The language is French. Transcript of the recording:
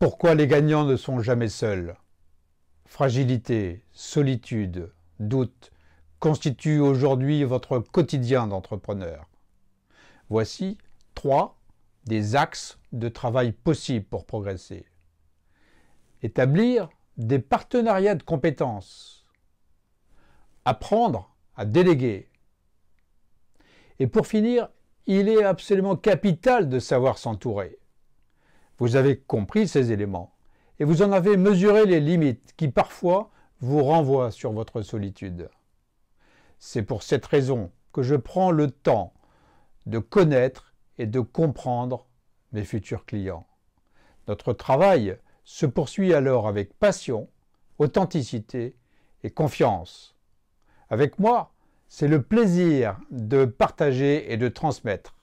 Pourquoi les gagnants ne sont jamais seuls Fragilité, solitude, doute constituent aujourd'hui votre quotidien d'entrepreneur. Voici trois des axes de travail possibles pour progresser. Établir des partenariats de compétences. Apprendre à déléguer. Et pour finir, il est absolument capital de savoir s'entourer. Vous avez compris ces éléments et vous en avez mesuré les limites qui parfois vous renvoient sur votre solitude. C'est pour cette raison que je prends le temps de connaître et de comprendre mes futurs clients. Notre travail se poursuit alors avec passion, authenticité et confiance. Avec moi, c'est le plaisir de partager et de transmettre.